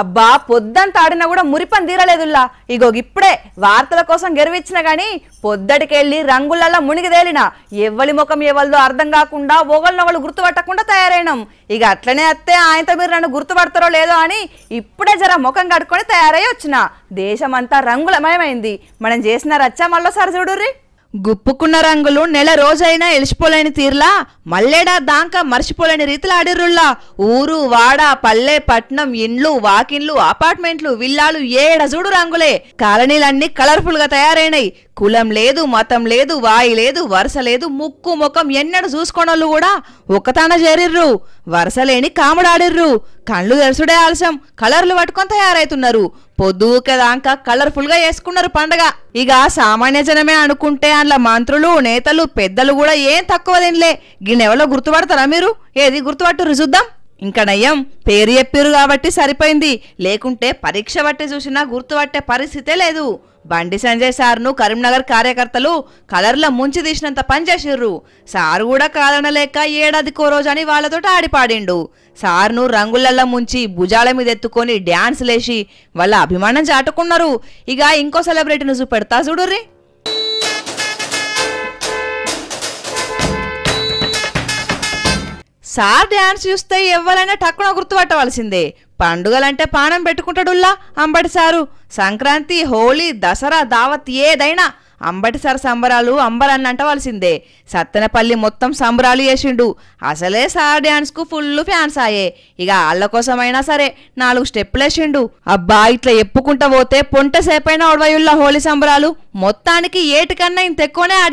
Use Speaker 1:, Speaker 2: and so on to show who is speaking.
Speaker 1: అబ్బా పొద్దంత ఆడినా కూడా మురిపని తీరలేదుల్లా ఇగో ఇప్పుడే వార్తల కోసం గెరవిచ్చిన గాని పొద్దటికెళ్ళి రంగులల్లా మునిగిదేలిన ఎవ్వలి ముఖం ఎవరిదో అర్థం కాకుండా ఒకళ్ళనొకళ్ళు గుర్తుపట్టకుండా తయారైనాం ఇక అట్లనే అత్తే ఆయనతో మీరు నన్ను గుర్తుపడతారో లేదో అని ఇప్పుడే జర ముఖం కట్టుకొని తయారై వచ్చిన దేశమంతా రంగులమయమైంది మనం చేసిన రచ్చ మళ్ళోసారి చూడుర్రీ గుప్పుకున్న రంగులు నెల రోజైనా ఎలిచిపోలేని తీర్లా మల్లెడా దాంక మర్చిపోలేని రీతిలో ఆడిర్రుల్లా ఊరు వాడ పల్లె పట్నం ఇండ్లు వాకిన్లు అపార్ట్మెంట్లు విల్లాలు చూడు రంగులే కాలనీలన్నీ కలర్ఫుల్గా తయారైనాయి కులం లేదు మతం లేదు వాయి లేదు వరుస లేదు ముక్కు ముఖం ఎన్నడు చూసుకోనోళ్ళు కూడా ఒక్కతాన చేరిర్రు వరుసలేని కాముడాడిర్రు కళ్ళు తెరసుడే ఆలస్యం కలర్లు పట్టుకొని తయారైతున్నారు పొద్దుకదాకా కలర్ఫుల్ గా వేసుకున్నారు పండగ ఇక సామాన్య జనమే అనుకుంటే అందులో మంత్రులు నేతలు పెద్దలు కూడా ఏం తక్కువ తినలే గిన్నెవలో గుర్తుపడతారా మీరు ఏది గుర్తుపట్టు చూద్దాం నయం పేరు చెప్పిరు కాబట్టి సరిపోయింది లేకుంటే పరీక్ష బట్టి చూసినా గుర్తుపట్టే పరిస్థితే లేదు బండి సంజయ్ సార్ను కరీంనగర్ కార్యకర్తలు కలర్ల ముంచి తీసినంత పనిచేసిర్రు సారు కూడా కాదనలేక ఏడాదికో రోజు అని వాళ్ళతో ఆడిపాడిండు సార్ను రంగులల్లో ముంచి భుజాల మీద ఎత్తుకొని డ్యాన్స్ లేచి వాళ్ళ అభిమానం చాటుకున్నారు ఇక ఇంకో సెలబ్రిటీని చూపెడతా చూడుర్రీ సార్ డ్యాన్స్ చూస్తే ఎవ్వరైనా టక్కున గుర్తుపట్టవలసిందే పండుగలంటే పానం పెట్టుకుంటాడుల్లా అంబటి సారు సంక్రాంతి హోలీ దసరా దావత్ ఏదైనా అంబటి సార్ సంబరాలు అంబరన్న అంటవలసిందే సత్తెనపల్లి మొత్తం సంబరాలు చేసిండు అసలే సార్ డ్యాన్స్కు ఫుల్ ఫ్యాన్స్ అయ్యే ఇక వాళ్ళ కోసమైనా సరే నాలుగు స్టెప్పులేసిండు అబ్బా ఇట్లా ఎప్పుకుంటా పోతే పొంట సేపైనా ఒడవయుల్లా హోలీ సంబరాలు మొత్తానికి ఏటికన్నా ఇంత ఎక్కువనే ఆడారు